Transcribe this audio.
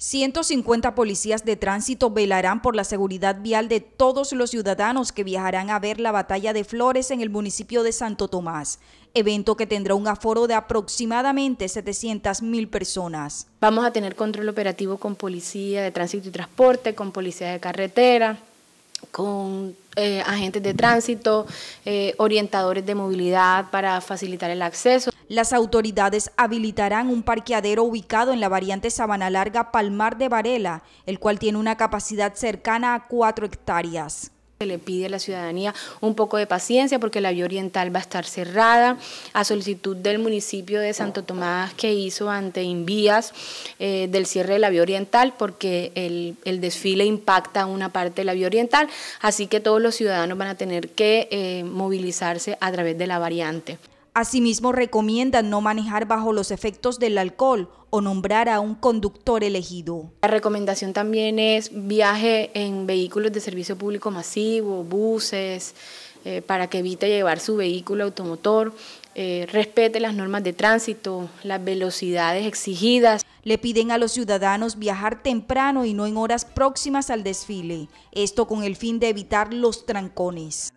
150 policías de tránsito velarán por la seguridad vial de todos los ciudadanos que viajarán a ver la batalla de flores en el municipio de Santo Tomás, evento que tendrá un aforo de aproximadamente 700 mil personas. Vamos a tener control operativo con policía de tránsito y transporte, con policía de carretera, con eh, agentes de tránsito, eh, orientadores de movilidad para facilitar el acceso. Las autoridades habilitarán un parqueadero ubicado en la variante Sabana Larga Palmar de Varela, el cual tiene una capacidad cercana a 4 hectáreas. Se le pide a la ciudadanía un poco de paciencia porque la vía oriental va a estar cerrada. A solicitud del municipio de Santo Tomás que hizo ante Invías eh, del cierre de la vía oriental porque el, el, desfile impacta una parte de la vía oriental, así que todos los ciudadanos van a tener que eh, movilizarse a través de la variante. Asimismo, recomiendan no manejar bajo los efectos del alcohol o nombrar a un conductor elegido. La recomendación también es viaje en vehículos de servicio público masivo, buses, eh, para que evite llevar su vehículo automotor, eh, respete las normas de tránsito, las velocidades exigidas. Le piden a los ciudadanos viajar temprano y no en horas próximas al desfile, esto con el fin de evitar los trancones.